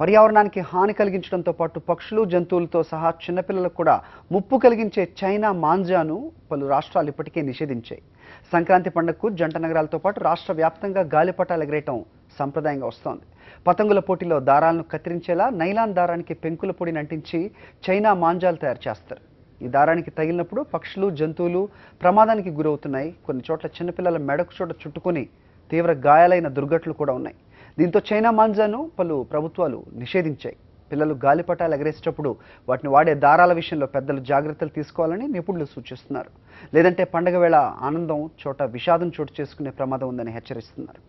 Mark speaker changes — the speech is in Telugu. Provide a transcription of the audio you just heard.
Speaker 1: పర్యావరణానికి హాని కలిగించడంతో పాటు పక్షులు జంతువులతో సహా చిన్నపిల్లలకు కూడా ముప్పు కలిగించే చైనా మాంజాను పలు రాష్ట్రాలు ఇప్పటికే నిషేధించాయి సంక్రాంతి పండుగకు జంట నగరాలతో పాటు రాష్ట్ర వ్యాప్తంగా గాలిపటాలు ఎగరేయటం సంప్రదాయంగా వస్తోంది పతంగుల పోటీలో దారాలను కత్తిరించేలా నైలాన్ దారానికి పెంకుల పొడిని అంటించి చైనా మాంజాలు తయారు చేస్తారు ఈ దారానికి తగిలినప్పుడు పక్షులు జంతువులు ప్రమాదానికి గురవుతున్నాయి కొన్ని చోట్ల చిన్నపిల్లల మెడకు చోట చుట్టుకుని తీవ్ర గాయాలైన దుర్ఘటనలు కూడా ఉన్నాయి దీంతో చైనా మాంజాను పలు ప్రభుత్వాలు నిషేధించాయి పిల్లలు గాలిపటాలు ఎగరేసేటప్పుడు వాటిని వాడే దారాల విషయంలో పెద్దలు జాగ్రత్తలు తీసుకోవాలని నిపుణులు సూచిస్తున్నారు లేదంటే పండగ వేళ ఆనందం చోట విషాదం చోటు చేసుకునే ప్రమాదం ఉందని హెచ్చరిస్తున్నారు